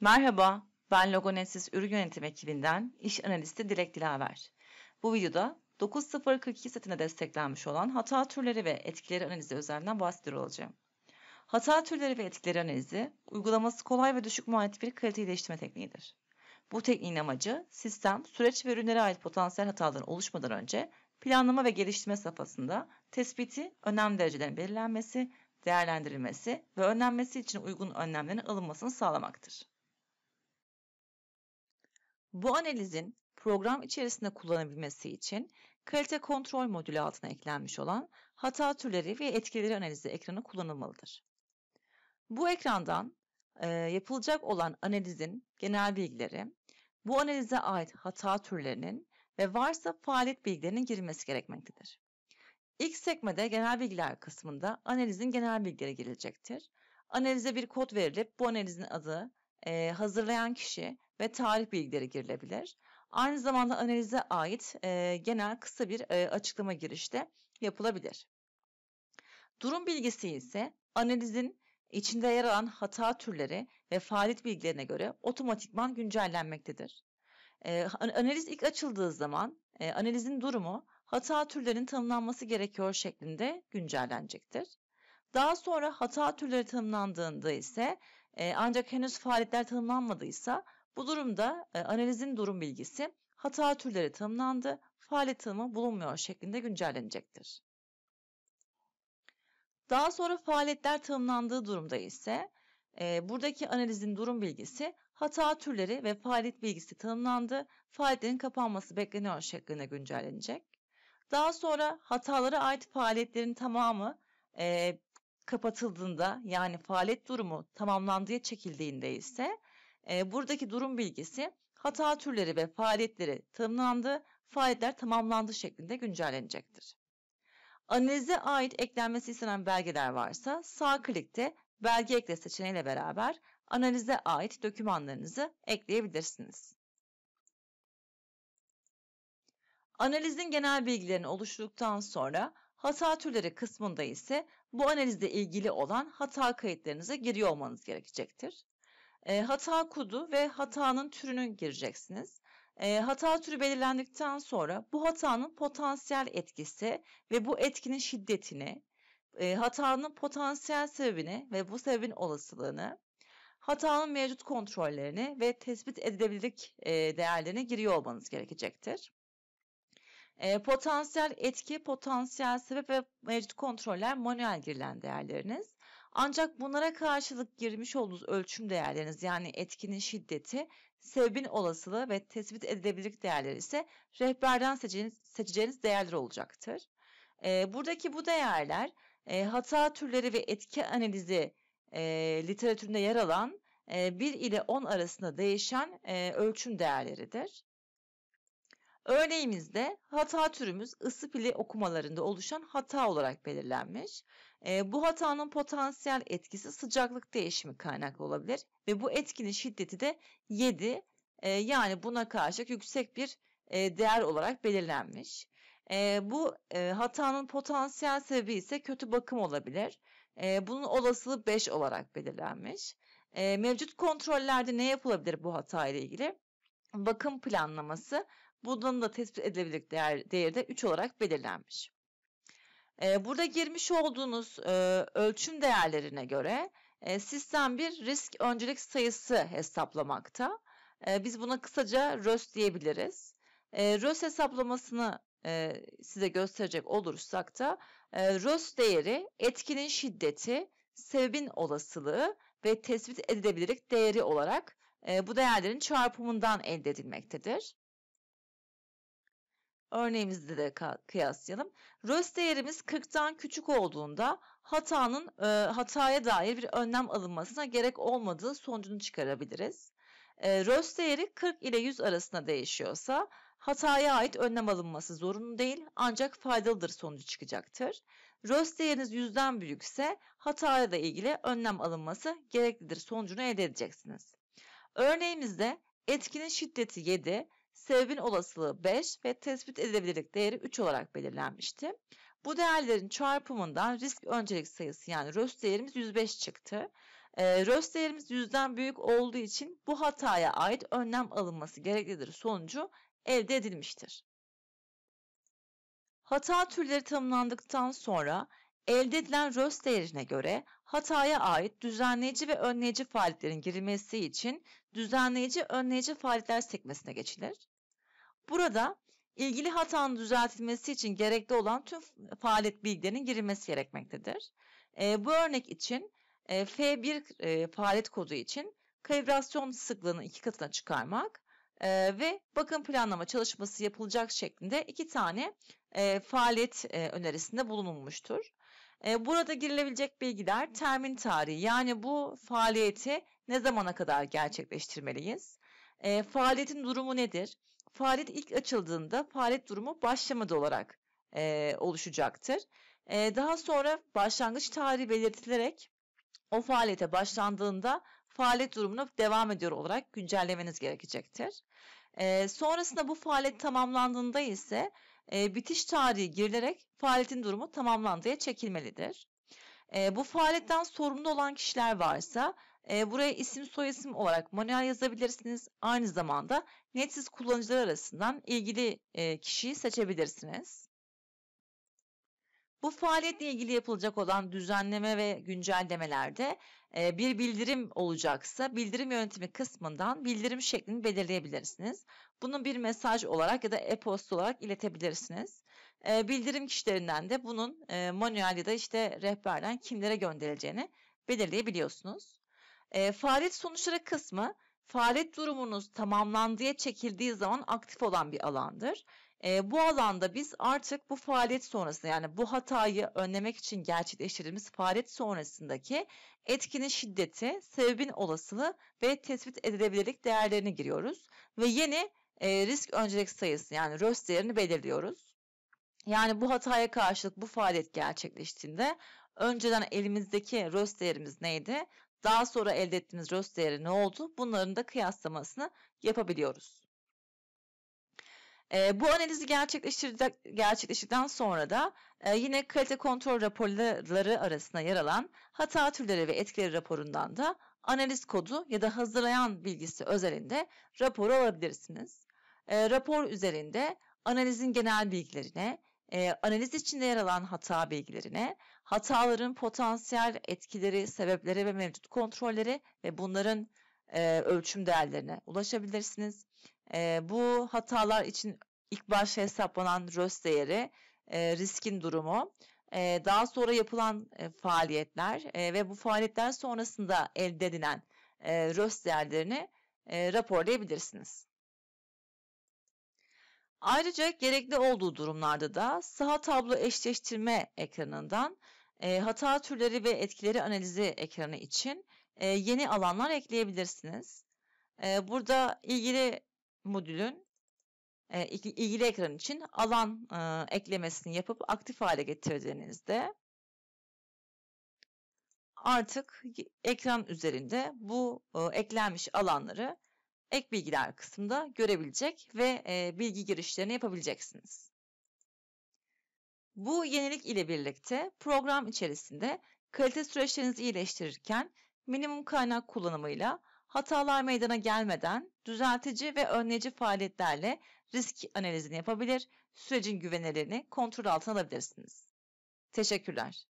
Merhaba, ben Logonetsis Ürün Yönetim ekibinden İş analisti Dilek Dilaver. Bu videoda 9042 setine desteklenmiş olan hata türleri ve etkileri analizi üzerinden bahsediyor olacağım. Hata türleri ve etkileri analizi, uygulaması kolay ve düşük maliyetli bir kalite iyileştirme tekniğidir. Bu tekniğin amacı, sistem, süreç ve ürünlere ait potansiyel hataların oluşmadan önce planlama ve geliştirme safhasında tespiti, önem derecelerinin belirlenmesi, değerlendirilmesi ve önlenmesi için uygun önlemlerin alınmasını sağlamaktır. Bu analizin program içerisinde kullanabilmesi için kalite kontrol modülü altına eklenmiş olan hata türleri ve etkileri analizi ekranı kullanılmalıdır. Bu ekrandan e, yapılacak olan analizin genel bilgileri, bu analize ait hata türlerinin ve varsa faaliyet bilgilerinin girilmesi gerekmektedir. İlk sekmede genel bilgiler kısmında analizin genel bilgileri girilecektir. Analize bir kod verilip bu analizin adı, e, hazırlayan kişi ve tarih bilgileri girilebilir. Aynı zamanda analize ait e, genel kısa bir e, açıklama girişte yapılabilir. Durum bilgisi ise analizin içinde yer alan hata türleri ve faaliyet bilgilerine göre otomatikman güncellenmektedir. E, analiz ilk açıldığı zaman e, analizin durumu hata türlerinin tanımlanması gerekiyor şeklinde güncellenecektir. Daha sonra hata türleri tanımlandığında ise e, ancak henüz faaliyetler tanımlanmadıysa bu durumda e, analizin durum bilgisi hata türleri tanımlandı, faaliyet tanımı bulunmuyor şeklinde güncellenecektir. Daha sonra faaliyetler tanımlandığı durumda ise e, buradaki analizin durum bilgisi hata türleri ve faaliyet bilgisi tanımlandı, faaliyetlerin kapanması bekleniyor şeklinde güncellenecek. Daha sonra hatalara ait faaliyetlerin tamamı e, kapatıldığında yani faaliyet durumu tamamlandığı çekildiğinde ise e, buradaki durum bilgisi hata türleri ve faaliyetleri tanımlandı, faaliyetler tamamlandı şeklinde güncellenecektir. Analize ait eklenmesi istenen belgeler varsa sağ klikte belge ekle seçeneğiyle beraber analize ait dokümanlarınızı ekleyebilirsiniz. Analizin genel bilgilerini oluşturduktan sonra hata türleri kısmında ise bu analizle ilgili olan hata kayıtlarınızı giriyor olmanız gerekecektir. E, hata kodu ve hatanın türünü gireceksiniz. E, hata türü belirlendikten sonra bu hatanın potansiyel etkisi ve bu etkinin şiddetini, e, hatanın potansiyel sebebini ve bu sebebin olasılığını, hatanın mevcut kontrollerini ve tespit edilebilirlik e, değerlerine giriyor olmanız gerekecektir. E, potansiyel etki, potansiyel sebep ve mevcut kontroller manuel girilen değerleriniz. Ancak bunlara karşılık girmiş olduğunuz ölçüm değerleriniz yani etkinin şiddeti, sebebin olasılığı ve tespit edilebilirlik değerleri ise rehberden seçeceğiniz, seçeceğiniz değerler olacaktır. E, buradaki bu değerler e, hata türleri ve etki analizi e, literatüründe yer alan e, 1 ile 10 arasında değişen e, ölçüm değerleridir. Örneğimizde hata türümüz ısı pili okumalarında oluşan hata olarak belirlenmiş. E, bu hatanın potansiyel etkisi sıcaklık değişimi kaynaklı olabilir ve bu etkinin şiddeti de 7 e, yani buna karşı yüksek bir e, değer olarak belirlenmiş. E, bu e, hatanın potansiyel sebebi ise kötü bakım olabilir. E, bunun olasılığı 5 olarak belirlenmiş. E, mevcut kontrollerde ne yapılabilir bu hata ile ilgili? Bakım planlaması bunun da tespit edilebilir değer, değeri de 3 olarak belirlenmiş burada girmiş olduğunuz ölçüm değerlerine göre sistem bir risk öncelik sayısı hesaplamakta. biz buna kısaca RÖS diyebiliriz. E, RÖS hesaplamasını size gösterecek olursak da e, RÖS değeri etkinin şiddeti, sebebin olasılığı ve tespit edilebilirlik değeri olarak bu değerlerin çarpımından elde edilmektedir örneğimizde de kıyaslayalım. Röst değerimiz 40'tan küçük olduğunda hatanın e, hataya dair bir önlem alınmasına gerek olmadığı sonucunu çıkarabiliriz. E, röst değeri 40 ile 100 arasında değişiyorsa hataya ait önlem alınması zorunlu değil ancak faydalıdır sonucu çıkacaktır. Röst değeriniz 100'den büyükse hataya da ilgili önlem alınması gereklidir sonucunu elde edeceksiniz. Örneğimizde etkinin şiddeti 7, sebebin olasılığı 5 ve tespit edilebilirlik değeri 3 olarak belirlenmişti. Bu değerlerin çarpımından risk öncelik sayısı yani röst değerimiz 105 çıktı. E, ee, RÖS değerimiz 100'den büyük olduğu için bu hataya ait önlem alınması gereklidir sonucu elde edilmiştir. Hata türleri tanımlandıktan sonra elde edilen röst değerine göre hataya ait düzenleyici ve önleyici faaliyetlerin girilmesi için düzenleyici önleyici faaliyetler sekmesine geçilir. Burada ilgili hatanın düzeltilmesi için gerekli olan tüm faaliyet bilgilerinin girilmesi gerekmektedir. E, bu örnek için e, F1 e, faaliyet kodu için kalibrasyon sıklığını iki katına çıkarmak e, ve bakım planlama çalışması yapılacak şeklinde iki tane e, faaliyet e, önerisinde bulunulmuştur. E, burada girilebilecek bilgiler termin tarihi yani bu faaliyeti ne zamana kadar gerçekleştirmeliyiz? E, faaliyetin durumu nedir? Faaliyet ilk açıldığında faaliyet durumu başlamadı olarak e, oluşacaktır. E, daha sonra başlangıç tarihi belirtilerek o faaliyete başlandığında faaliyet durumunu devam ediyor olarak güncellemeniz gerekecektir. E, sonrasında bu faaliyet tamamlandığında ise e, bitiş tarihi girilerek faaliyetin durumu tamamlandıya çekilmelidir. E, bu faaliyetten sorumlu olan kişiler varsa e, buraya isim soyisim olarak manuel yazabilirsiniz. Aynı zamanda netsiz kullanıcılar arasından ilgili e, kişiyi seçebilirsiniz. Bu faaliyetle ilgili yapılacak olan düzenleme ve güncellemelerde e, bir bildirim olacaksa bildirim yönetimi kısmından bildirim şeklini belirleyebilirsiniz. Bunu bir mesaj olarak ya da e-posta olarak iletebilirsiniz. E, bildirim kişilerinden de bunun e, manuel ya da işte rehberden kimlere gönderileceğini belirleyebiliyorsunuz. E, faaliyet sonuçları kısmı faaliyet durumunuz tamamlandıya çekildiği zaman aktif olan bir alandır. E, bu alanda biz artık bu faaliyet sonrasında yani bu hatayı önlemek için gerçekleştirdiğimiz faaliyet sonrasındaki etkinin şiddeti, sebebin olasılığı ve tespit edilebilirlik değerlerine giriyoruz. Ve yeni e, risk öncelik sayısı yani RÖS değerini belirliyoruz. Yani bu hataya karşılık bu faaliyet gerçekleştiğinde önceden elimizdeki RÖS değerimiz neydi? Daha sonra elde ettiğiniz ROS değeri ne oldu? Bunların da kıyaslamasını yapabiliyoruz. E, bu analizi gerçekleştirdikten sonra da e, yine kalite kontrol raporları arasında yer alan hata türleri ve etkileri raporundan da analiz kodu ya da hazırlayan bilgisi özelinde raporu alabilirsiniz. E, rapor üzerinde analizin genel bilgilerine, e, analiz içinde yer alan hata bilgilerine, hataların potansiyel etkileri, sebepleri ve mevcut kontrolleri ve bunların e, ölçüm değerlerine ulaşabilirsiniz. E, bu hatalar için ilk başta hesaplanan RÖS değeri, e, riskin durumu, e, daha sonra yapılan e, faaliyetler e, ve bu faaliyetler sonrasında elde edilen e, RÖS değerlerini e, raporlayabilirsiniz. Ayrıca gerekli olduğu durumlarda da saha tablo eşleştirme ekranından e, hata türleri ve etkileri analizi ekranı için e, yeni alanlar ekleyebilirsiniz. E, burada ilgili modülün e, ilgili ekran için alan e, eklemesini yapıp aktif hale getirdiğinizde artık ekran üzerinde bu e, eklenmiş alanları ek bilgiler kısmında görebilecek ve e, bilgi girişlerini yapabileceksiniz. Bu yenilik ile birlikte program içerisinde kalite süreçlerinizi iyileştirirken minimum kaynak kullanımıyla hatalar meydana gelmeden düzeltici ve önleyici faaliyetlerle risk analizini yapabilir, sürecin güvenilirini kontrol altına alabilirsiniz. Teşekkürler.